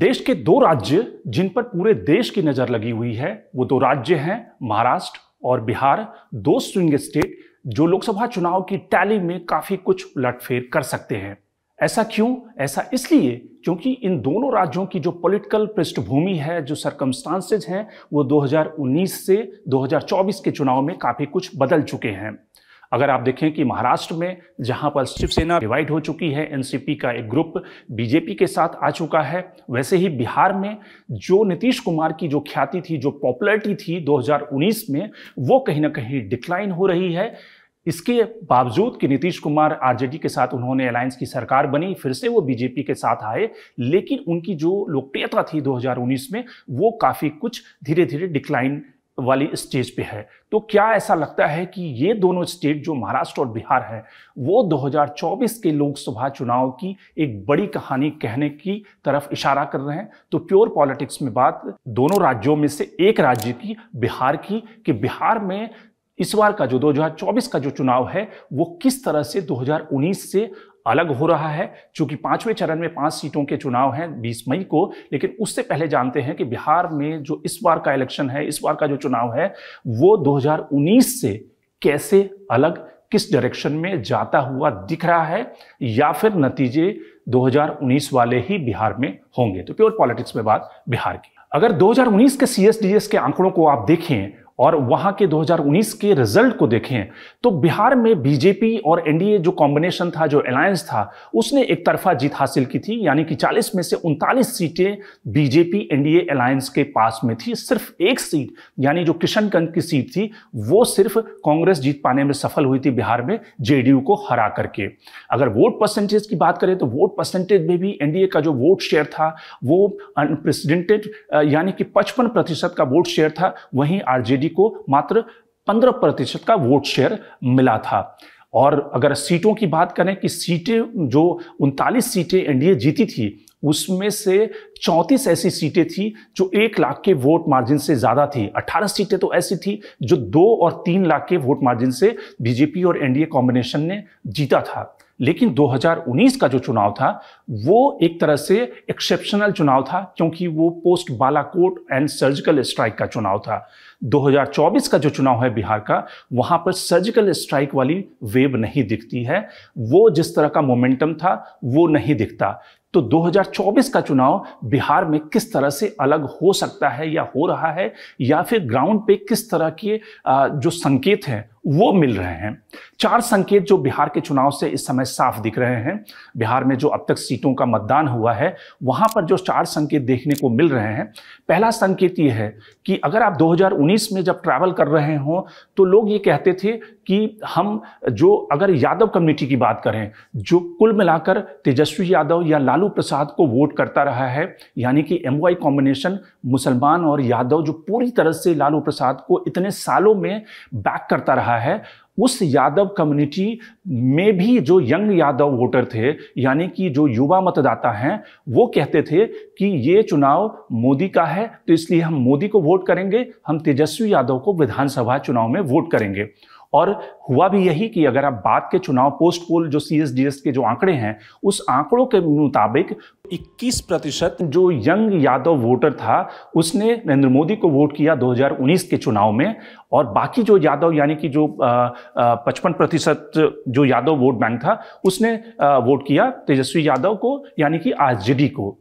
देश के दो राज्य जिन पर पूरे देश की नज़र लगी हुई है वो दो राज्य हैं महाराष्ट्र और बिहार दो स्विंग स्टेट जो लोकसभा चुनाव की टैली में काफ़ी कुछ उलटफेर कर सकते हैं ऐसा क्यों ऐसा इसलिए क्योंकि इन दोनों राज्यों की जो पॉलिटिकल पृष्ठभूमि है जो सरकमस्टांसेज हैं वो 2019 से 2024 के चुनाव में काफ़ी कुछ बदल चुके हैं अगर आप देखें कि महाराष्ट्र में जहां पर शिवसेना डिवाइड हो चुकी है एनसीपी का एक ग्रुप बीजेपी के साथ आ चुका है वैसे ही बिहार में जो नीतीश कुमार की जो ख्याति थी जो पॉपुलरिटी थी 2019 में वो कहीं ना कहीं डिक्लाइन हो रही है इसके बावजूद कि नीतीश कुमार आरजेडी के साथ उन्होंने अलायंस की सरकार बनी फिर से वो बीजेपी के साथ आए लेकिन उनकी जो लोकप्रियता थी 2019 में वो काफ़ी कुछ धीरे धीरे डिक्लाइन वाली स्टेज पे है तो क्या ऐसा लगता है कि ये दोनों स्टेट जो महाराष्ट्र और बिहार है वो 2024 के लोकसभा चुनाव की एक बड़ी कहानी कहने की तरफ इशारा कर रहे हैं तो प्योर पॉलिटिक्स में बात दोनों राज्यों में से एक राज्य की बिहार की कि बिहार में इस बार का जो 2024 का जो चुनाव है वो किस तरह से 2019 से अलग हो रहा है चूंकि पांचवें चरण में पांच सीटों के चुनाव हैं 20 मई को लेकिन उससे पहले जानते हैं कि बिहार में जो इस बार का इलेक्शन है इस बार का जो चुनाव है वो 2019 से कैसे अलग किस डायरेक्शन में जाता हुआ दिख रहा है या फिर नतीजे 2019 वाले ही बिहार में होंगे तो प्योर पॉलिटिक्स में बात बिहार की अगर 2019 के सीएसडीएस के आंकड़ों को आप देखें और वहां के 2019 के रिजल्ट को देखें तो बिहार में बीजेपी और एनडीए जो कॉम्बिनेशन था जो अलायंस था उसने एक तरफा जीत हासिल की थी यानी कि 40 में से उनतालीस सीटें बीजेपी एनडीए अलायंस के पास में थी सिर्फ एक सीट यानी जो किशनगंज की सीट थी वो सिर्फ कांग्रेस जीत पाने में सफल हुई थी बिहार में जेडीयू को हरा करके अगर वोट परसेंटेज की बात करें तो वोट परसेंटेज में भी एनडीए का जो वोट शेयर था वो अनप्रेसिडेंटेड यानी कि पचपन प्रतिशत का वोट शेयर था वहीं आरजेडी को मात्र 15 प्रतिशत का वोट शेयर मिला था और अगर सीटों की बात करें कि सीटें जो उनतालीस सीटें एनडीए जीती थी उसमें से चौंतीस ऐसी सीटें थी जो एक लाख के वोट मार्जिन से ज़्यादा थी अट्ठारह सीटें तो ऐसी थी जो दो और तीन लाख के वोट मार्जिन से बीजेपी और एनडीए कॉम्बिनेशन ने जीता था लेकिन 2019 का जो चुनाव था वो एक तरह से एक्सेप्शनल चुनाव था क्योंकि वो post Balakot and surgical strike का चुनाव था 2024 का जो चुनाव है बिहार का वहाँ पर सर्जिकल स्ट्राइक वाली वेव नहीं दिखती है वो जिस तरह का मोमेंटम था वो नहीं दिखता तो 2024 का चुनाव बिहार में किस तरह से अलग हो सकता है या हो रहा है या फिर ग्राउंड पे किस तरह के जो संकेत हैं वो मिल रहे हैं चार संकेत जो बिहार के चुनाव से इस समय साफ दिख रहे हैं बिहार में जो अब तक सीटों का मतदान हुआ है वहां पर जो चार संकेत देखने को मिल रहे हैं पहला संकेत यह है कि अगर आप 2019 में जब ट्रैवल कर रहे हो तो लोग ये कहते थे कि हम जो अगर यादव कम्युनिटी की बात करें जो कुल मिलाकर तेजस्वी यादव या लालू प्रसाद को वोट करता रहा है यानी कि एम कॉम्बिनेशन मुसलमान और यादव जो पूरी तरह से लालू प्रसाद को इतने सालों में बैक करता रहा रहा है उस यादव कम्युनिटी में भी जो यंग यादव वोटर थे यानी कि जो युवा मतदाता हैं वो कहते थे कि ये चुनाव मोदी का है तो इसलिए हम मोदी को वोट करेंगे हम तेजस्वी यादव को विधानसभा चुनाव में वोट करेंगे और हुआ भी यही कि अगर आप बात के चुनाव पोस्ट पोल जो सी के जो आंकड़े हैं उस आंकड़ों के मुताबिक 21 प्रतिशत जो यंग यादव वोटर था उसने नरेंद्र मोदी को वोट किया 2019 के चुनाव में और बाकी जो यादव यानी कि जो पचपन प्रतिशत जो यादव वोट बैंक था उसने वोट किया तेजस्वी यादव को यानी कि आरजेडी को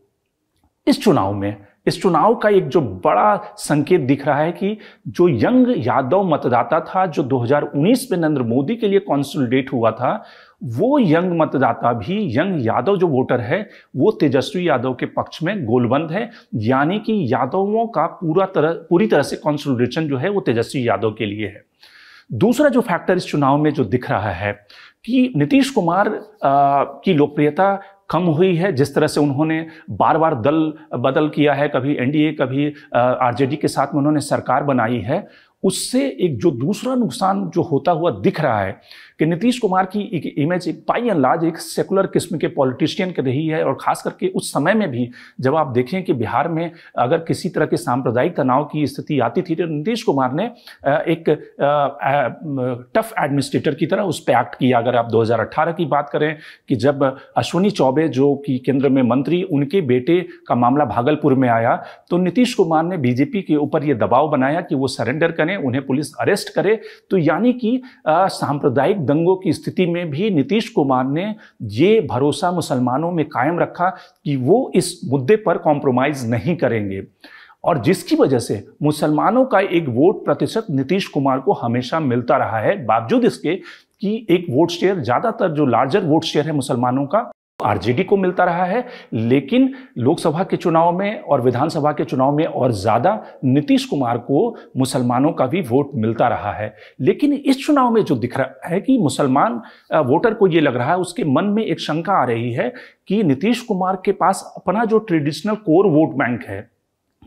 इस चुनाव में इस चुनाव का एक जो बड़ा संकेत दिख रहा है कि जो यंग यादव मतदाता था जो 2019 में नरेंद्र मोदी के लिए कॉन्सुलडेट हुआ था वो यंग मतदाता भी यंग यादव जो वोटर है वो तेजस्वी यादव के पक्ष में गोलबंद है यानी कि यादवों का पूरा तरह पूरी तरह से कॉन्सुलडेशन जो है वो तेजस्वी यादव के लिए है दूसरा जो फैक्टर इस चुनाव में जो दिख रहा है कि नीतीश कुमार आ, की लोकप्रियता कम हुई है जिस तरह से उन्होंने बार बार दल बदल किया है कभी एनडीए कभी आरजेडी के साथ में उन्होंने सरकार बनाई है उससे एक जो दूसरा नुकसान जो होता हुआ दिख रहा है कि नीतीश कुमार की एक इमेज एक बाई एंड लार्ज एक सेकुलर किस्म के पॉलिटिशियन की रही है और खास करके उस समय में भी जब आप देखें कि बिहार में अगर किसी तरह के सांप्रदायिक तनाव की स्थिति आती थी तो नीतीश कुमार ने एक टफ एडमिनिस्ट्रेटर की तरह उस पर एक्ट किया अगर आप 2018 की बात करें कि जब अश्विनी चौबे जो कि केंद्र में मंत्री उनके बेटे का मामला भागलपुर में आया तो नीतीश कुमार ने बीजेपी के ऊपर ये दबाव बनाया कि वो सरेंडर करें उन्हें पुलिस अरेस्ट करे तो यानी कि सांप्रदायिक दंगों की स्थिति में भी नीतीश कुमार ने ये भरोसा मुसलमानों में कायम रखा कि वो इस मुद्दे पर कॉम्प्रोमाइज़ नहीं करेंगे और जिसकी वजह से मुसलमानों का एक वोट प्रतिशत नीतीश कुमार को हमेशा मिलता रहा है बावजूद इसके कि एक वोट शेयर ज़्यादातर जो लार्जर वोट शेयर है मुसलमानों का आरजेडी को मिलता रहा है लेकिन लोकसभा के चुनाव में और विधानसभा के चुनाव में और ज़्यादा नीतीश कुमार को मुसलमानों का भी वोट मिलता रहा है लेकिन इस चुनाव में जो दिख रहा है कि मुसलमान वोटर को ये लग रहा है उसके मन में एक शंका आ रही है कि नीतीश कुमार के पास अपना जो ट्रेडिशनल कोर वोट बैंक है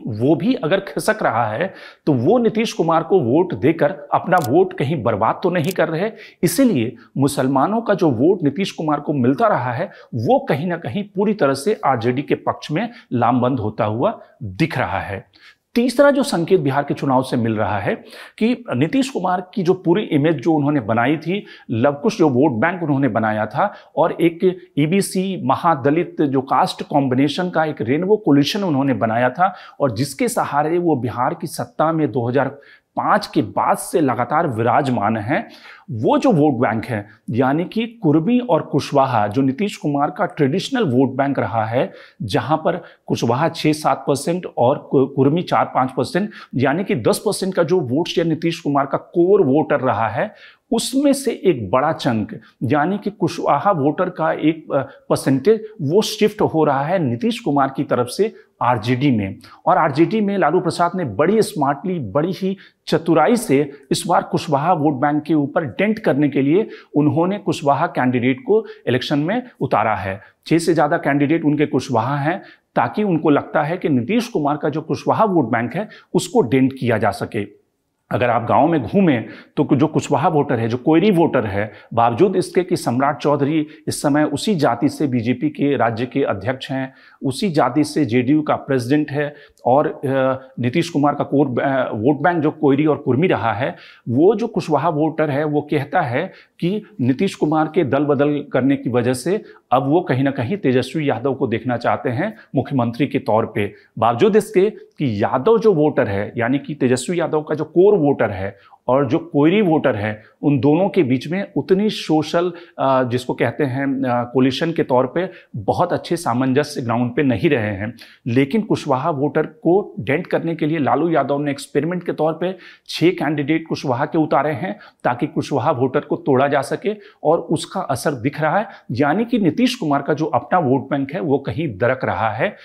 वो भी अगर खिसक रहा है तो वो नीतीश कुमार को वोट देकर अपना वोट कहीं बर्बाद तो नहीं कर रहे इसीलिए मुसलमानों का जो वोट नीतीश कुमार को मिलता रहा है वो कहीं ना कहीं पूरी तरह से आरजेडी के पक्ष में लामबंद होता हुआ दिख रहा है तीसरा जो संकेत बिहार के चुनाव से मिल रहा है कि नीतीश कुमार की जो पूरी इमेज जो उन्होंने बनाई थी लवकुश जो वोट बैंक उन्होंने बनाया था और एक ईबीसी e महादलित जो कास्ट कॉम्बिनेशन का एक रेनबो कोलिशन उन्होंने बनाया था और जिसके सहारे वो बिहार की सत्ता में 2000 पांच के बाद से लगातार विराजमान है वो जो वोट बैंक है यानी कि कुर्मी और कुशवाहा जो नीतीश कुमार का ट्रेडिशनल वोट बैंक रहा है जहां पर कुशवाहा छः सात परसेंट और कुर्मी चार पाँच परसेंट यानी कि दस परसेंट का जो वोट शेयर नीतीश कुमार का कोर वोटर रहा है उसमें से एक बड़ा चंक यानी कि कुशवाहा वोटर का एक परसेंटेज वो शिफ्ट हो रहा है नीतीश कुमार की तरफ से आरजेडी में और आरजेडी में लालू प्रसाद ने बड़ी स्मार्टली बड़ी ही चतुराई से इस बार कुशवाहा वोट बैंक के ऊपर डेंट करने के लिए उन्होंने कुशवाहा कैंडिडेट को इलेक्शन में उतारा है छः से ज़्यादा कैंडिडेट उनके कुशवाहा हैं ताकि उनको लगता है कि नीतीश कुमार का जो कुशवाहा वोट बैंक है उसको डेंट किया जा सके अगर आप गांव में घूमें तो जो कुशवाहा वोटर है जो कोयरी वोटर है बावजूद इसके कि सम्राट चौधरी इस समय उसी जाति से बीजेपी के राज्य के अध्यक्ष हैं उसी जाति से जेडीयू का प्रेसिडेंट है और नीतीश कुमार का कोर वोट बैंक जो कोयरी और कुर्मी रहा है वो जो कुशवाहा वोटर है वो कहता है कि नीतीश कुमार के दल बदल करने की वजह से अब वो कहीं ना कहीं तेजस्वी यादव को देखना चाहते हैं मुख्यमंत्री के तौर पे बावजूद इसके कि यादव जो वोटर है यानी कि तेजस्वी यादव का जो कोर वोटर है और जो कोयरी वोटर है उन दोनों के बीच में उतनी सोशल जिसको कहते हैं कोलिशन के तौर पे बहुत अच्छे सामंजस्य ग्राउंड पे नहीं रहे हैं लेकिन कुशवाहा वोटर को डेंट करने के लिए लालू यादव ने एक्सपेरिमेंट के तौर पे छः कैंडिडेट कुशवाहा के उतारे हैं ताकि कुशवाहा वोटर को तोड़ा जा सके और उसका असर दिख रहा है यानी कि नीतीश कुमार का जो अपना वोट बैंक है वो कहीं दरक रहा है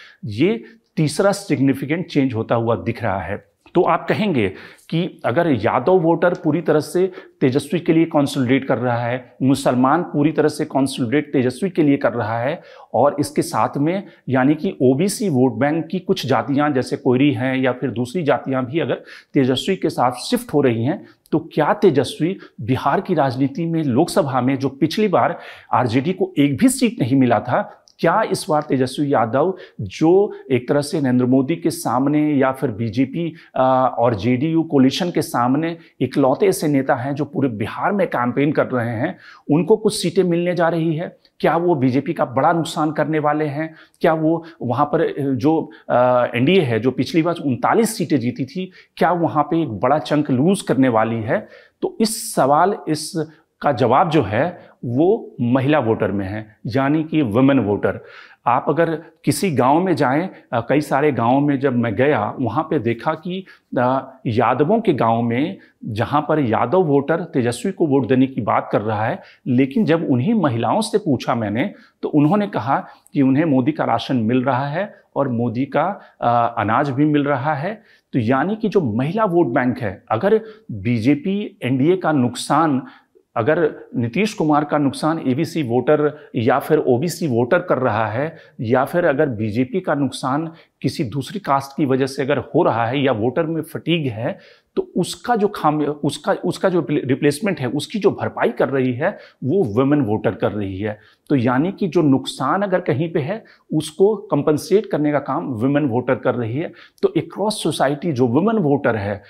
ये तीसरा सिग्निफिकेंट चेंज होता हुआ दिख रहा है तो आप कहेंगे कि अगर यादव वोटर पूरी तरह से तेजस्वी के लिए कॉन्सोलिडेट कर रहा है मुसलमान पूरी तरह से कॉन्सोलिडेट तेजस्वी के लिए कर रहा है और इसके साथ में यानी कि ओबीसी वोट बैंक की कुछ जातियां जैसे कोयरी हैं या फिर दूसरी जातियां भी अगर तेजस्वी के साथ शिफ्ट हो रही हैं तो क्या तेजस्वी बिहार की राजनीति में लोकसभा में जो पिछली बार आरजेडी को एक भी सीट नहीं मिला था क्या इस बार तेजस्वी यादव जो एक तरह से नरेंद्र मोदी के सामने या फिर बीजेपी और जेडीयू कोलिशन के सामने इकलौते ऐसे नेता हैं जो पूरे बिहार में कैंपेन कर रहे हैं उनको कुछ सीटें मिलने जा रही है क्या वो बीजेपी का बड़ा नुकसान करने वाले हैं क्या वो वहाँ पर जो एनडीए है जो पिछली बार उनतालीस सीटें जीती थी क्या वहाँ पे एक बड़ा चंक लूज करने वाली है तो इस सवाल इस का जवाब जो है वो महिला वोटर में है यानी कि वुमेन वोटर आप अगर किसी गांव में जाएं कई सारे गांवों में जब मैं गया वहां पे देखा कि यादवों के गांव में जहां पर यादव वोटर तेजस्वी को वोट देने की बात कर रहा है लेकिन जब उन्हीं महिलाओं से पूछा मैंने तो उन्होंने कहा कि उन्हें मोदी का राशन मिल रहा है और मोदी का अनाज भी मिल रहा है तो यानी कि जो महिला वोट बैंक है अगर बीजेपी एनडीए का नुकसान अगर नीतीश कुमार का नुकसान ईबीसी वोटर या फिर ओबीसी वोटर कर रहा है या फिर अगर बीजेपी का नुकसान किसी दूसरी कास्ट की वजह से अगर हो रहा है या वोटर में फटीग है तो उसका जो खाम उसका उसका जो रिप्लेसमेंट है उसकी जो भरपाई कर रही है वो वुमेन वोटर कर रही है तो यानी कि जो नुकसान अगर कहीं पे है उसको कंपनसेट करने का काम वुमेन वोटर कर रही है तो अक्रॉस सोसाइटी जो वुमेन वोटर है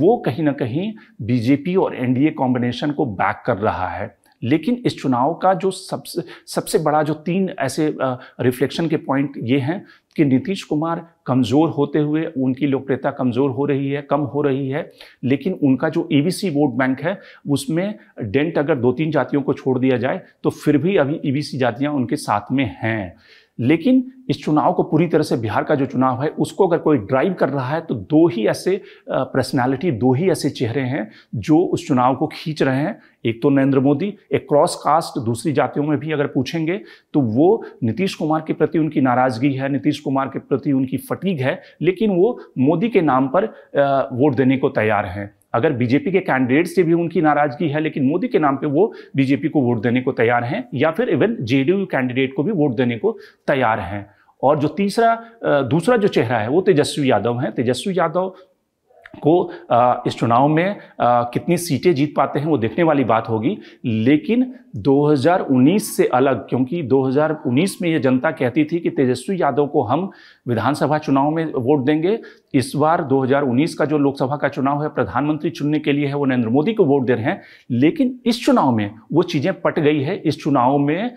वो कहीं ना कहीं बीजेपी और एनडीए कॉम्बिनेशन को बैक कर रहा है लेकिन इस चुनाव का जो सबसे सबसे बड़ा जो तीन ऐसे रिफ्लेक्शन के पॉइंट ये हैं कि नीतीश कुमार कमज़ोर होते हुए उनकी लोकप्रियता कमज़ोर हो रही है कम हो रही है लेकिन उनका जो ईबीसी e वोट बैंक है उसमें डेंट अगर दो तीन जातियों को छोड़ दिया जाए तो फिर भी अभी ईबीसी e जातियां उनके साथ में हैं लेकिन इस चुनाव को पूरी तरह से बिहार का जो चुनाव है उसको अगर कोई ड्राइव कर रहा है तो दो ही ऐसे पर्सनालिटी दो ही ऐसे चेहरे हैं जो उस चुनाव को खींच रहे हैं एक तो नरेंद्र मोदी एक क्रॉस कास्ट दूसरी जातियों में भी अगर पूछेंगे तो वो नीतीश कुमार के प्रति उनकी नाराज़गी है नीतीश कुमार के प्रति उनकी फटीक है लेकिन वो मोदी के नाम पर वोट देने को तैयार हैं अगर बीजेपी के कैंडिडेट से भी उनकी नाराजगी है लेकिन मोदी के नाम पे वो बीजेपी को वोट देने को तैयार हैं या फिर इवन जेडीयू कैंडिडेट को भी वोट देने को तैयार हैं और जो तीसरा दूसरा जो चेहरा है वो तेजस्वी यादव हैं तेजस्वी यादव को इस चुनाव में कितनी सीटें जीत पाते हैं वो देखने वाली बात होगी लेकिन 2019 से अलग क्योंकि 2019 में ये जनता कहती थी कि तेजस्वी यादव को हम विधानसभा चुनाव में वोट देंगे इस बार 2019 का जो लोकसभा का चुनाव है प्रधानमंत्री चुनने के लिए है वो नरेंद्र मोदी को वोट दे रहे हैं लेकिन इस चुनाव में वो चीज़ें पट गई है इस चुनाव में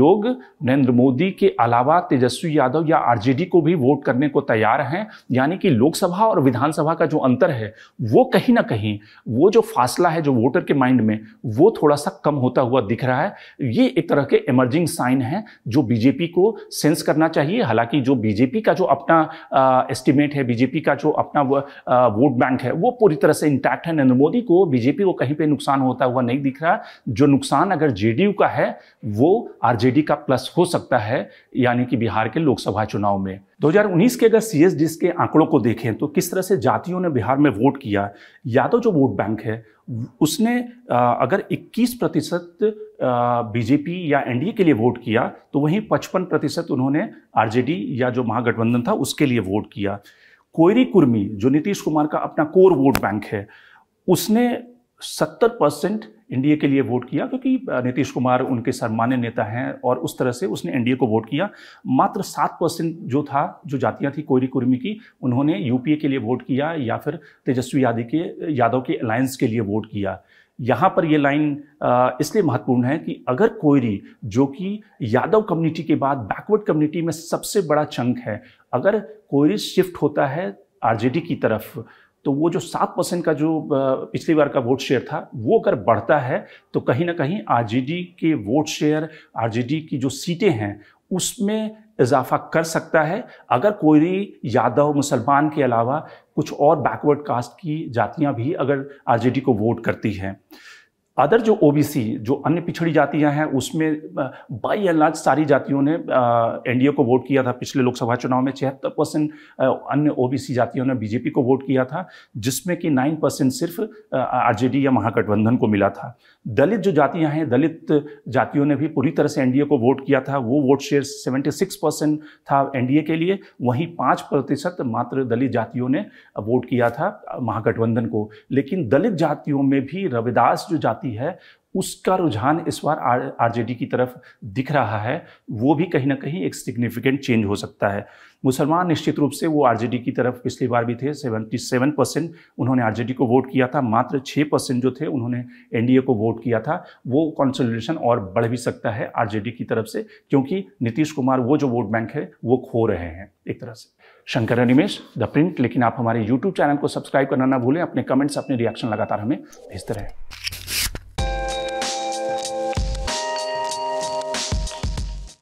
लोग नरेंद्र मोदी के अलावा तेजस्वी यादव या आरजेडी को भी वोट करने को तैयार हैं यानी कि लोकसभा और विधानसभा का जो अंतर है वो कहीं ना कहीं वो जो फासला है जो वोटर के माइंड में वो थोड़ा सा कम होता हुआ दिख रहा है ये एक तरह के इमर्जिंग साइन है जो बीजेपी को सेंस करना चाहिए हालांकि जो बीजेपी का जो अपना एस्टिमेट है बीजेपी बीजेपी का जो अपना वोट बैंक है वो पूरी तरह से इंटैक्ट है नरेंद्र मोदी को बीजेपी को कहीं पे नुकसान होता हुआ नहीं दिख रहा जो नुकसान अगर जेडीयू का है वो आरजेडी का प्लस हो सकता है यानी कि बिहार के लोकसभा चुनाव में 2019 के अगर सी के आंकड़ों को देखें तो किस तरह से जातियों ने बिहार में वोट किया यादव तो जो वोट बैंक है उसने अगर 21 प्रतिशत बीजेपी या एनडीए के लिए वोट किया तो वहीं 55 प्रतिशत उन्होंने आरजेडी या जो महागठबंधन था उसके लिए वोट किया कोयरी कुर्मी जो नीतीश कुमार का अपना कोर वोट बैंक है उसने 70 परसेंट एनडीए के लिए वोट किया क्योंकि नीतीश कुमार उनके सम्मान्य नेता हैं और उस तरह से उसने एनडीए को वोट किया मात्र सात परसेंट जो था जो जातियां थी कोयरी कुर्मी की उन्होंने यूपीए के लिए वोट किया या फिर तेजस्वी यादव के यादव के अलायंस के लिए वोट किया यहाँ पर यह लाइन इसलिए महत्वपूर्ण है कि अगर कोयरी जो कि यादव कम्युनिटी के बाद बैकवर्ड कम्युनिटी में सबसे बड़ा चंक है अगर कोयरी शिफ्ट होता है आरजेडी की तरफ तो वो जो सात परसेंट का जो पिछली बार का वोट शेयर था वो अगर बढ़ता है तो कहीं ना कहीं आरजेडी के वोट शेयर आरजेडी की जो सीटें हैं उसमें इजाफा कर सकता है अगर कोई यादव मुसलमान के अलावा कुछ और बैकवर्ड कास्ट की जातियां भी अगर आरजेडी को वोट करती हैं अदर जो ओबीसी जो अन्य पिछड़ी जातियां हैं उसमें बाई एंड लार्ज सारी जातियों ने एनडीए को वोट किया था पिछले लोकसभा चुनाव में छिहत्तर परसेंट अन्य ओबीसी जातियों ने बीजेपी को वोट किया था जिसमें कि नाइन परसेंट सिर्फ आरजेडी या महागठबंधन को मिला था दलित जो जातियां हैं दलित जातियों ने भी पूरी तरह से एनडीए को वोट किया था वो vote share seventy six percent था एनडीए के लिए वहीं पाँच प्रतिशत मात्र दलित जातियों ने वोट किया था महागठबंधन को लेकिन दलित जातियों में भी रविदास जो जाति आती है उसका रुझान इस बार आरजेडी की तरफ दिख रहा है वो भी कहीं ना कहीं एक सिग्निफिकेंट चेंज हो सकता है मुसलमान निश्चित रूप से वो आरजेडी की तरफ पिछली बार भी थे 77 परसेंट उन्होंने आरजेडी को वोट किया था मात्र 6 परसेंट जो थे उन्होंने एनडीए को वोट किया था वो कॉन्सोलिडेशन और बढ़ भी सकता है आरजेडी की तरफ से क्योंकि नीतीश कुमार वो जो वोट बैंक है वो खो रहे हैं एक तरह से शंकर निमेश द प्रिंट लेकिन आप हमारे यूट्यूब चैनल को सब्सक्राइब करना ना भूलें अपने कमेंट्स अपने रिएक्शन लगातार हमें भेजते रहें